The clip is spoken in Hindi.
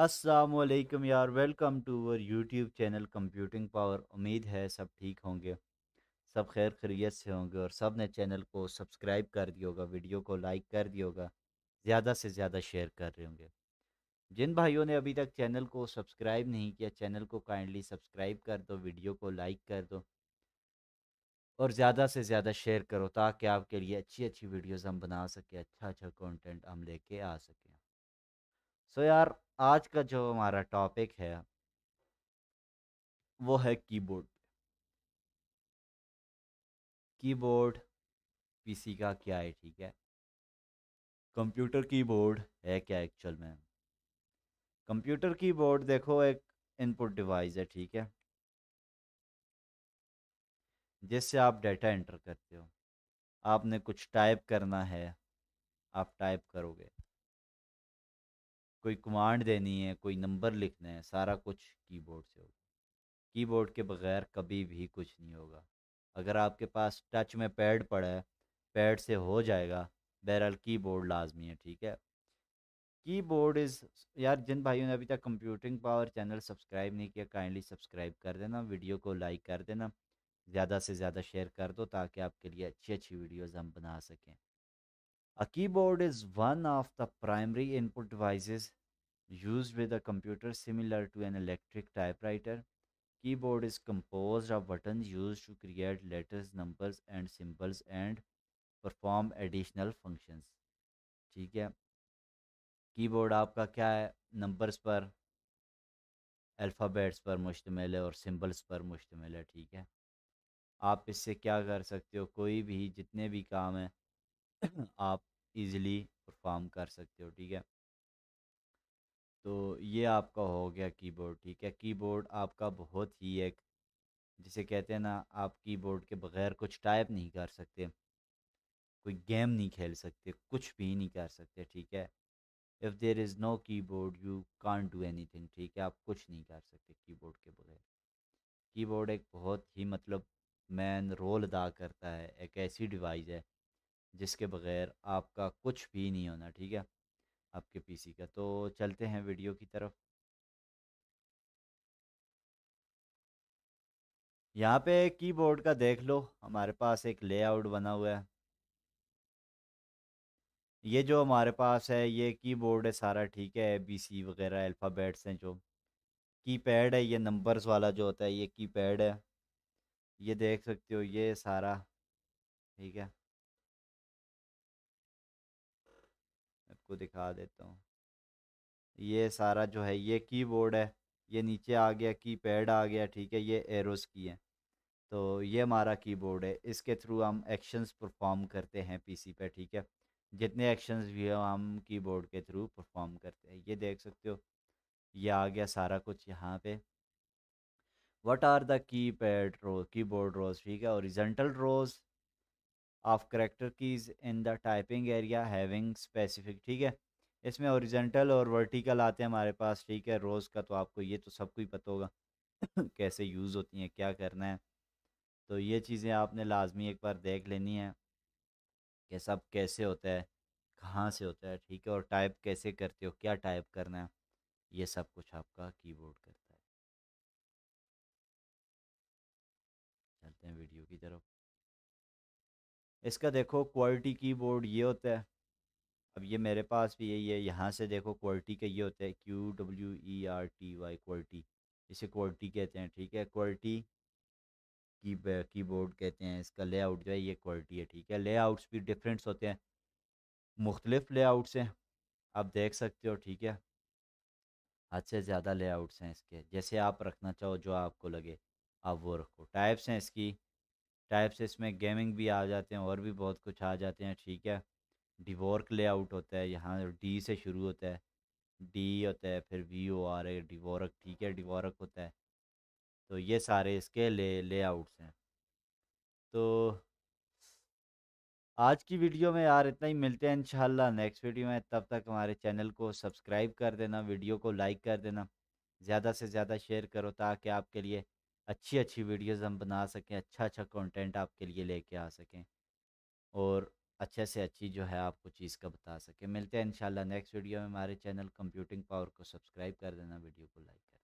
असलकम यार welcome to our YouTube channel computing power उम्मीद है सब ठीक होंगे सब खैर खरीत से होंगे और सब ने चैनल को सब्सक्राइब कर दिया होगा वीडियो को लाइक कर दिया होगा ज़्यादा से ज़्यादा शेयर कर रहे होंगे जिन भाइयों ने अभी तक चैनल को सब्सक्राइब नहीं किया चैनल को काइंडली सब्सक्राइब कर दो वीडियो को लाइक कर दो और ज़्यादा से ज़्यादा शेयर करो ताकि आपके लिए अच्छी अच्छी वीडियोज़ हम बना सकें अच्छा अच्छा कॉन्टेंट हम ले आ सकें सो so यार आज का जो हमारा टॉपिक है वो है कीबोर्ड कीबोर्ड पीसी का क्या है ठीक है कंप्यूटर कीबोर्ड है क्या एक्चुअल में कंप्यूटर कीबोर्ड देखो एक इनपुट डिवाइस है ठीक है जिससे आप डाटा एंटर करते हो आपने कुछ टाइप करना है आप टाइप करोगे कोई कमांड देनी है कोई नंबर लिखना है सारा कुछ कीबोर्ड से होगा कीबोर्ड के बगैर कभी भी कुछ नहीं होगा अगर आपके पास टच में पैड पड़ा है पैड से हो जाएगा बहरहाल कीबोर्ड लाजमी है ठीक है कीबोर्ड इज़ यार जिन भाइयों ने अभी तक कंप्यूटिंग पावर चैनल सब्सक्राइब नहीं किया काइंडली सब्सक्राइब कर देना वीडियो को लाइक कर देना ज़्यादा से ज़्यादा शेयर कर दो ताकि आपके लिए अच्छी अच्छी वीडियोज़ हम बना सकें A keyboard is one of the primary input devices used with a computer similar to an electric typewriter. Keyboard is composed of buttons used to create letters, numbers and symbols and perform additional functions. ठीक है कीबोर्ड आपका क्या है नंबर्स पर अल्फ़ाबेट्स पर मुश्तमिल है और सिंबल्स पर मुश्तमिल है ठीक है आप इससे क्या कर सकते हो कोई भी जितने भी काम हैं आप इजीली परफॉर्म कर सकते हो ठीक है तो ये आपका हो गया कीबोर्ड ठीक है कीबोर्ड आपका बहुत ही एक जिसे कहते हैं ना आप कीबोर्ड के बगैर कुछ टाइप नहीं कर सकते कोई गेम नहीं खेल सकते कुछ भी नहीं कर सकते ठीक है if there is no keyboard you can do anything ठीक है आप कुछ नहीं कर सकते कीबोर्ड के बगैर कीबोर्ड एक बहुत ही मतलब मैन रोल अदा करता है एक ऐसी डिवाइस है जिसके बगैर आपका कुछ भी नहीं होना ठीक है आपके पीसी का तो चलते हैं वीडियो की तरफ यहाँ पे कीबोर्ड का देख लो हमारे पास एक लेआउट बना हुआ है ये जो हमारे पास है ये कीबोर्ड है सारा ठीक है ए बी सी वगैरह अल्फ़ाबेट्स हैं जो कीपैड है ये नंबर्स वाला जो होता है ये कीपैड है ये देख सकते हो ये सारा ठीक है आपको दिखा देता हूँ ये सारा जो है ये कीबोर्ड है ये नीचे आ गया कीपैड आ गया ठीक है ये एरोस की है तो ये हमारा कीबोर्ड है इसके थ्रू हम एक्शंस परफॉर्म करते हैं पीसी पे ठीक है जितने एक्शंस भी हो हम कीबोर्ड के थ्रू परफॉर्म करते हैं ये देख सकते हो ये आ गया सारा कुछ यहाँ पे what are the keypad rows keyboard rows ठीक है horizontal rows of character keys in the typing area having specific ठीक है इसमें ओरिजेंटल और वर्टिकल आते हैं हमारे पास ठीक है रोज़ का तो आपको ये तो सबको ही पता होगा कैसे यूज़ होती हैं क्या करना है तो ये चीज़ें आपने लाजमी एक बार देख लेनी है कि सब कैसे होता है कहाँ से होता है ठीक है और टाइप कैसे करते हो क्या टाइप करना है ये सब कुछ आपका कीबोर्ड करता है चलते हैं वीडियो की तरफ इसका देखो क्वालिटी कीबोर्ड ये होता है अब ये मेरे पास भी यही है यहाँ से देखो क्वालिटी का ये होता है Q W E R T Y quality इसे क्वालिटी कहते हैं ठीक है क्वालिटी की कीबोर्ड कहते हैं इसका लेआउट जो है ये क्वालिटी है ठीक है लेआउट्स भी डिफरेंट्स होते हैं मुख्तलिफ लेआउट्स हैं आप देख सकते हो ठीक है हद से ज़्यादा लेआउट्स हैं इसके जैसे आप रखना चाहो जो आपको लगे आप वो रखो टाइप्स हैं इसकी टाइप से इसमें गेमिंग भी आ जाते हैं और भी बहुत कुछ आ जाते हैं ठीक है डिवॉर्क लेआउट होता है यहाँ डी से शुरू होता है डी होता है फिर वी ओ आर ए डिवॉर्क ठीक है डिवॉर्क होता है तो ये सारे इसके ले लेआउट्स हैं तो आज की वीडियो में यार इतना ही मिलते हैं इंशाल्लाह नेक्स्ट वीडियो में तब तक हमारे चैनल को सब्सक्राइब कर देना वीडियो को लाइक कर देना ज़्यादा से ज़्यादा शेयर करो ताकि आपके लिए अच्छी अच्छी वीडियोस हम बना सकें अच्छा अच्छा कंटेंट आपके लिए लेके आ सकें और अच्छे से अच्छी जो है आपको चीज़ का बता सकें मिलते हैं इंशाल्लाह नेक्स्ट वीडियो में हमारे चैनल कंप्यूटिंग पावर को सब्सक्राइब कर देना वीडियो को लाइक कर